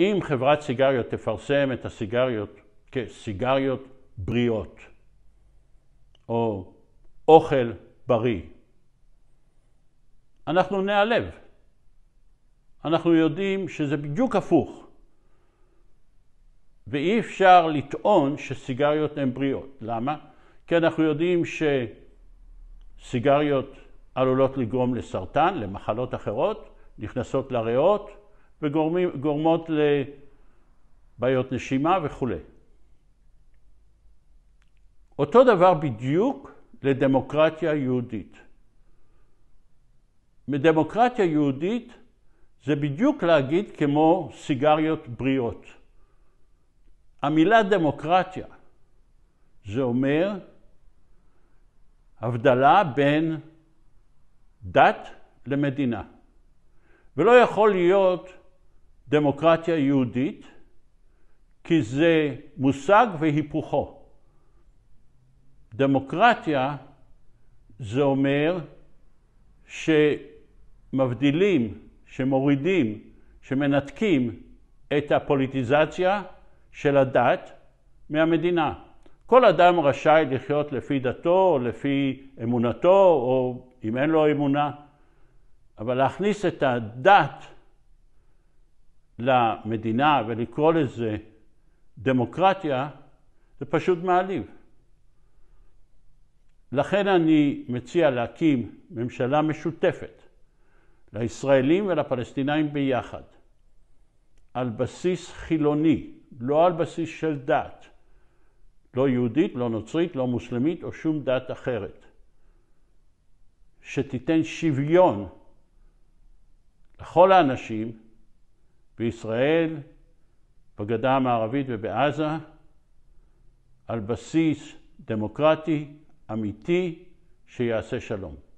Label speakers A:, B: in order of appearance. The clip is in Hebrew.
A: אם חברת סיגריות תפרסם את הסיגריות כסיגריות בריאות, או אוכל בריא, אנחנו נעלב. אנחנו יודעים שזה בדיוק הפוך, ואי אפשר לטעון שסיגריות הן בריאות. למה? כי אנחנו יודעים שסיגריות עלולות לגרום לסרטן, למחלות אחרות, נכנסות לריאות, וגורמות לבעיות נשימה וכולי. אותו דבר בדיוק לדמוקרטיה יהודית. מדמוקרטיה יהודית זה בדיוק להגיד כמו סיגריות בריאות. המילה דמוקרטיה זה אומר הבדלה בין דת למדינה. ולא יכול להיות דמוקרטיה יהודית, כי זה מושג והיפוכו. דמוקרטיה זה אומר שמבדילים, שמורידים, שמנתקים את הפוליטיזציה של הדת מהמדינה. כל אדם רשאי לחיות לפי דתו, או לפי אמונתו, או אם אין לו אמונה, אבל להכניס את הדת למדינה ולקרוא לזה דמוקרטיה, זה פשוט מעליב. לכן אני מציע להקים ממשלה משותפת לישראלים ולפלסטינאים ביחד, על בסיס חילוני, לא על בסיס של דת, לא יהודית, לא נוצרית, לא מוסלמית או שום דת אחרת, שתיתן שוויון לכל האנשים בישראל, בגדה המערבית ובעזה, על בסיס דמוקרטי, אמיתי, שיעשה שלום.